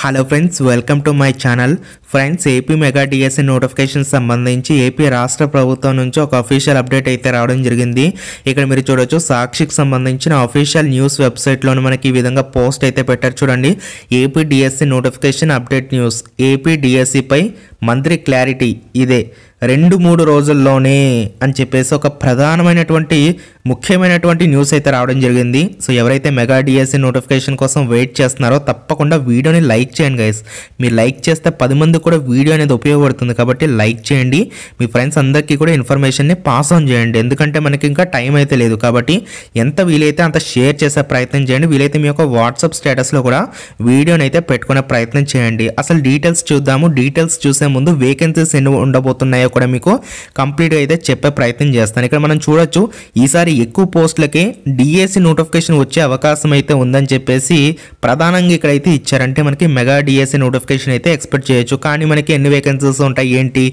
hello friends welcome to my channel friends AP mega DSC notification సంబంధించి AP రాష్ట్ర ప్రభుత్వం నుంచి ఒక అఫీషియల్ అప్డేట్ అయితే రావడం జరిగింది ఇక్కడ మీరు చూడొచ్చు సాక్షికి సంబంధించిన అఫీషియల్ న్యూస్ వెబ్సైట్లోని మనకి ఈ విధంగా పోస్ట్ అయితే పెట్టారు చూడండి AP DSC notification update news AP డిఎస్సిపై మంత్రి క్లారిటీ ఇదే రెండు మూడు రోజుల్లోనే అని చెప్పేసి ఒక ప్రధానమైనటువంటి ముఖ్యమైనటువంటి న్యూస్ అయితే రావడం జరిగింది సో ఎవరైతే మెగా డిఎస్సి నోటిఫికేషన్ కోసం వెయిట్ చేస్తున్నారో తప్పకుండా వీడియోని లైక్ చేయండి గైస్ మీరు లైక్ చేస్తే పది మంది కూడా వీడియో అనేది ఉపయోగపడుతుంది కాబట్టి లైక్ చేయండి మీ ఫ్రెండ్స్ అందరికీ కూడా ఇన్ఫర్మేషన్ని పాస్ ఆన్ చేయండి ఎందుకంటే మనకి ఇంకా టైం అయితే లేదు కాబట్టి ఎంత వీలైతే అంత షేర్ చేసే ప్రయత్నం చేయండి వీలైతే మీ యొక్క వాట్సాప్ స్టేటస్లో కూడా వీడియోని అయితే పెట్టుకునే ప్రయత్నం చేయండి అసలు డీటెయిల్స్ చూద్దాము డీటెయిల్స్ చూసే ముందు వేకెన్సీస్ ఎన్ని ఉండబోతున్నాయో కూడా మీకు కంప్లీట్గా అయితే చెప్పే ప్రయత్నం చేస్తాను ఇక్కడ మనం చూడొచ్చు ఈసారి ఎక్కువ పోస్టులకి డిఎస్సి నోటిఫికేషన్ వచ్చే అవకాశం అయితే ఉందని చెప్పేసి ప్రధానంగా ఇక్కడైతే ఇచ్చారంటే మనకి మెగా డిఎస్సి నోటిఫికేషన్ అయితే ఎక్స్పెక్ట్ చేయొచ్చు కానీ మనకి ఎన్ని వేకెన్సీస్ ఉంటాయి ఏంటి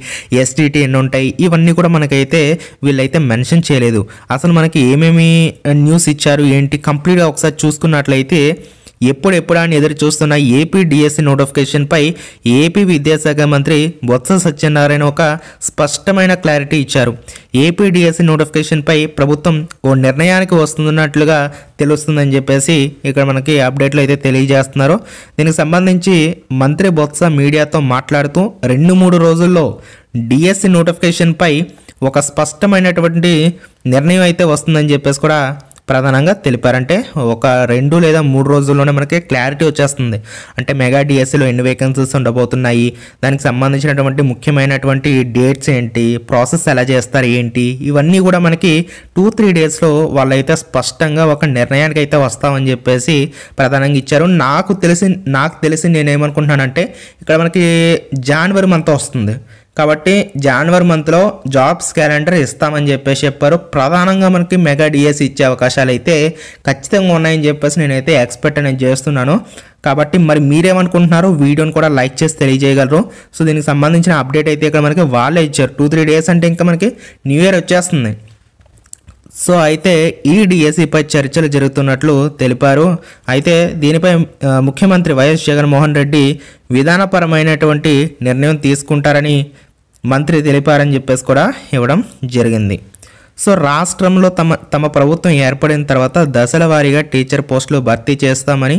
ఎస్టీటీ ఎన్ని ఉంటాయి ఇవన్నీ కూడా మనకైతే వీళ్ళైతే మెన్షన్ చేయలేదు అసలు మనకి ఏమేమి న్యూస్ ఇచ్చారు ఏంటి కంప్లీట్గా ఒకసారి చూసుకున్నట్లయితే ఎప్పుడెప్పుడా అని ఎదురు చూస్తున్న ఏపీ డిఎస్సి నోటిఫికేషన్పై ఏపీ విద్యాశాఖ మంత్రి బొత్స సత్యనారాయణ ఒక స్పష్టమైన క్లారిటీ ఇచ్చారు ఏపీ డిఎస్సి నోటిఫికేషన్పై ప్రభుత్వం ఓ నిర్ణయానికి వస్తున్నట్లుగా తెలుస్తుందని చెప్పేసి ఇక్కడ మనకి అప్డేట్లు అయితే తెలియజేస్తున్నారు దీనికి సంబంధించి మంత్రి బొత్స మీడియాతో మాట్లాడుతూ రెండు మూడు రోజుల్లో డిఎస్సి నోటిఫికేషన్పై ఒక స్పష్టమైనటువంటి నిర్ణయం అయితే వస్తుందని చెప్పేసి కూడా ప్రధానంగా తెలిపారంటే ఒక రెండు లేదా మూడు రోజుల్లోనే మనకి క్లారిటీ వచ్చేస్తుంది అంటే మెగా డిఎస్సిలో ఎన్ని వేకెన్సీస్ ఉండబోతున్నాయి దానికి సంబంధించినటువంటి ముఖ్యమైనటువంటి డేట్స్ ఏంటి ప్రాసెస్ ఎలా చేస్తారు ఏంటి ఇవన్నీ కూడా మనకి టూ త్రీ డేస్లో వాళ్ళైతే స్పష్టంగా ఒక నిర్ణయానికి అయితే వస్తామని చెప్పేసి ప్రధానంగా ఇచ్చారు నాకు తెలిసి నాకు తెలిసి నేనేమనుకుంటున్నానంటే ఇక్కడ మనకి జనవరి మంత్ వస్తుంది కాబట్టి జాన్వరి మంత్లో జాబ్స్ క్యాలెండర్ ఇస్తామని చెప్పేసి చెప్పారు ప్రధానంగా మనకి మెగా డిఎస్ ఇచ్చే అవకాశాలు అయితే ఖచ్చితంగా ఉన్నాయని చెప్పేసి నేనైతే ఎక్స్పెక్ట్ అనేది చేస్తున్నాను కాబట్టి మరి మీరేమనుకుంటున్నారు వీడియోని కూడా లైక్ చేసి తెలియజేయగలరు సో దీనికి సంబంధించిన అప్డేట్ అయితే ఇక్కడ మనకి వాళ్ళే ఇచ్చారు టూ త్రీ డేస్ అంటే ఇంకా మనకి న్యూ ఇయర్ వచ్చేస్తుంది సో అయితే ఈ డిఎస్సిపై చర్చలు జరుగుతున్నట్లు తెలిపారు అయితే దీనిపై ముఖ్యమంత్రి వైఎస్ జగన్మోహన్ రెడ్డి విధానపరమైనటువంటి నిర్ణయం తీసుకుంటారని మంత్రి తెలిపారని చెప్పేసి కూడా ఇవ్వడం జరిగింది సో రాష్ట్రంలో తమ తమ ప్రభుత్వం ఏర్పడిన తర్వాత దశల వారీగా టీచర్ పోస్టులు భర్తీ చేస్తామని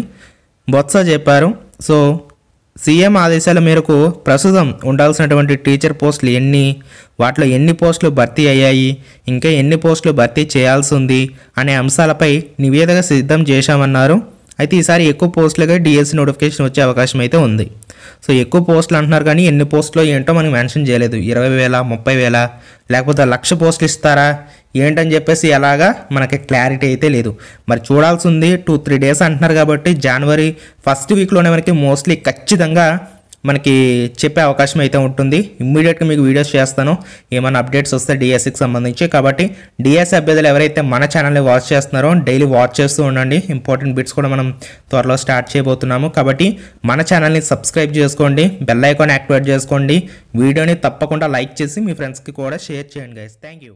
బొత్స చెప్పారు సో సీఎం ఆదేశాల మేరకు ప్రస్తుతం ఉండాల్సినటువంటి టీచర్ పోస్టులు ఎన్ని వాటిలో ఎన్ని పోస్టులు భర్తీ అయ్యాయి ఇంకా ఎన్ని పోస్టులు భర్తీ చేయాల్సి ఉంది అనే అంశాలపై నివేదిక సిద్ధం చేశామన్నారు అయితే ఈసారి ఎక్కువ పోస్టులుగా డిఎస్సి నోటిఫికేషన్ వచ్చే అవకాశం అయితే ఉంది సో ఎక్కువ పోస్టులు అంటున్నారు కానీ ఎన్ని పోస్టులు ఏంటో మనకి మెన్షన్ చేయలేదు ఇరవై వేల ముప్పై వేల లేకపోతే లక్ష పోస్టులు ఇస్తారా ఏంటని చెప్పేసి ఎలాగా మనకి క్లారిటీ అయితే లేదు మరి చూడాల్సింది టూ త్రీ డేస్ అంటున్నారు కాబట్టి జనవరి ఫస్ట్ వీక్లోనే మనకి మోస్ట్లీ ఖచ్చితంగా మనకి చెప్పే అవకాశం అయితే ఉంటుంది ఇమ్మీడియట్గా మీకు వీడియోస్ చేస్తాను ఏమైనా అప్డేట్స్ వస్తే డిఎస్సికి సంబంధించి కాబట్టి డిఎస్సి అభ్యర్థులు ఎవరైతే మన ఛానల్ని వాచ్ చేస్తున్నారో డైలీ వాచ్ చేస్తూ ఉండండి ఇంపార్టెంట్ బిట్స్ కూడా మనం త్వరలో స్టార్ట్ చేయబోతున్నాము కాబట్టి మన ఛానల్ని సబ్స్క్రైబ్ చేసుకోండి బెల్ ఐకాన్ యాక్టివేట్ చేసుకోండి వీడియోని తప్పకుండా లైక్ చేసి మీ ఫ్రెండ్స్కి కూడా షేర్ చేయండి గైస్ థ్యాంక్ యూ